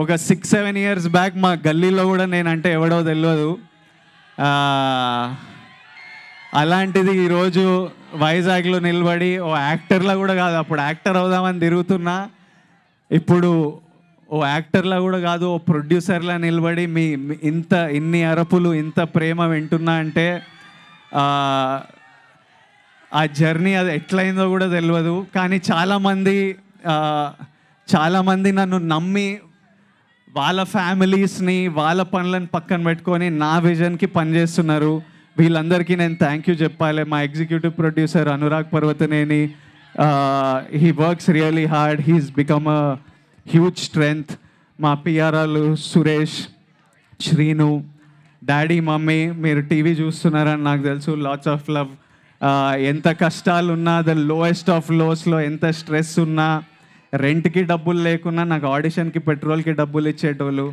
ఒక six seven years back మా గల్లీలో కూడా నేనంటే ఎవడో తెలియదు అలాంటిది ఈరోజు వైజాగ్లో నిలబడి ఓ యాక్టర్లా కూడా కాదు అప్పుడు యాక్టర్ అవుదామని తిరుగుతున్నా ఇప్పుడు ఓ యాక్టర్లా కూడా కాదు ఓ ప్రొడ్యూసర్లా నిలబడి మీ ఇంత ఇన్ని అరపులు ఇంత ప్రేమ వింటున్నా అంటే ఆ జర్నీ అది ఎట్లయిందో కూడా తెలియదు కానీ చాలామంది చాలామంది నన్ను నమ్మి వాళ్ళ ఫ్యామిలీస్ని వాళ్ళ పనులను పక్కన పెట్టుకొని నా విజన్కి పనిచేస్తున్నారు వీళ్ళందరికీ నేను థ్యాంక్ యూ చెప్పాలి మా executive producer Anurag Parvataneni he works really hard he's become a huge strength మా పిఆర్ఆలు సురేష్ శ్రీను డాడీ మమ్మీ మీరు టీవీ చూస్తున్నారని నాకు తెలుసు లాట్స్ ఆఫ్ లవ్ ఎంత కష్టాలున్నా ద లోయెస్ట్ ఆఫ్ లోస్లో ఎంత స్ట్రెస్ ఉన్నా రెంట్కి డబ్బులు లేకున్నా నాకు ఆడిషన్కి పెట్రోల్కి డబ్బులు ఇచ్చేటోళ్ళు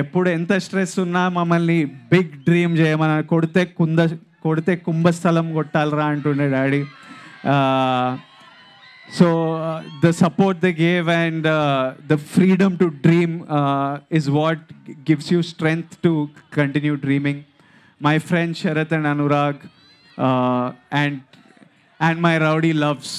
ఎప్పుడు ఎంత స్ట్రెస్ ఉన్నా మమ్మల్ని బిగ్ డ్రీమ్ చేయమని కొడితే కుంద కొడితే కుంభస్థలం కొట్టాలరా అంటుండే daddy so the support the gave and the freedom to dream is what gives you strength to continue dreaming my friend Sarath and Anurag and and my rowdy loves